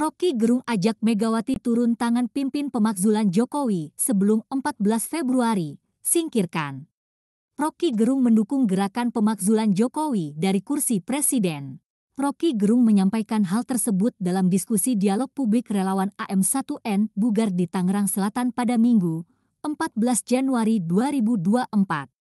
Rocky Gerung ajak Megawati turun tangan pimpin pemakzulan Jokowi sebelum 14 Februari, singkirkan. Rocky Gerung mendukung gerakan pemakzulan Jokowi dari kursi presiden. Rocky Gerung menyampaikan hal tersebut dalam diskusi dialog publik relawan AM1N Bugar di Tangerang Selatan pada Minggu, 14 Januari 2024.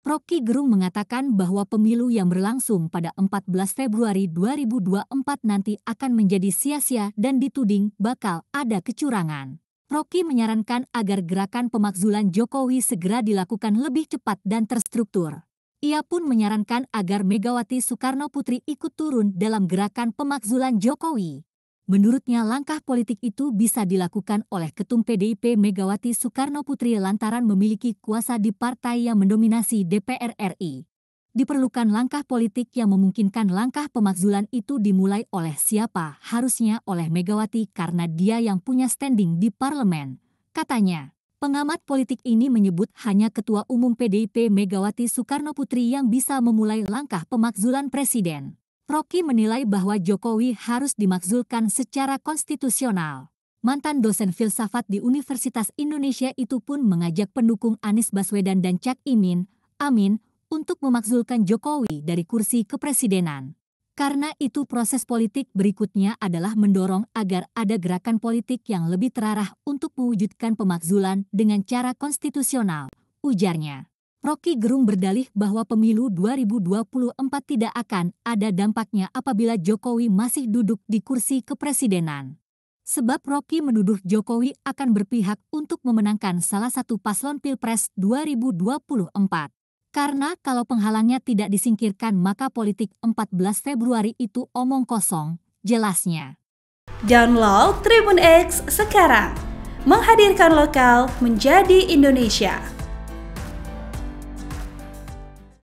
Rocky Gerung mengatakan bahwa pemilu yang berlangsung pada 14 Februari 2024 nanti akan menjadi sia-sia dan dituding bakal ada kecurangan. Rocky menyarankan agar gerakan pemakzulan Jokowi segera dilakukan lebih cepat dan terstruktur. Ia pun menyarankan agar Megawati Soekarno Putri ikut turun dalam gerakan pemakzulan Jokowi. Menurutnya langkah politik itu bisa dilakukan oleh Ketum PDIP Megawati Soekarno Putri lantaran memiliki kuasa di partai yang mendominasi DPR RI. Diperlukan langkah politik yang memungkinkan langkah pemakzulan itu dimulai oleh siapa, harusnya oleh Megawati karena dia yang punya standing di parlemen, katanya. Pengamat politik ini menyebut hanya Ketua Umum PDIP Megawati Soekarno Putri yang bisa memulai langkah pemakzulan Presiden. Rocky menilai bahwa Jokowi harus dimakzulkan secara konstitusional. Mantan dosen filsafat di Universitas Indonesia itu pun mengajak pendukung Anies Baswedan dan Cak Imin, Amin, untuk memakzulkan Jokowi dari kursi kepresidenan. Karena itu proses politik berikutnya adalah mendorong agar ada gerakan politik yang lebih terarah untuk mewujudkan pemakzulan dengan cara konstitusional, ujarnya. Rocky Gerung berdalih bahwa pemilu 2024 tidak akan ada dampaknya apabila Jokowi masih duduk di kursi kepresidenan. Sebab Rocky menuduh Jokowi akan berpihak untuk memenangkan salah satu paslon Pilpres 2024. Karena kalau penghalangnya tidak disingkirkan maka politik 14 Februari itu omong kosong, jelasnya. Download Tribun X sekarang. Menghadirkan lokal menjadi Indonesia.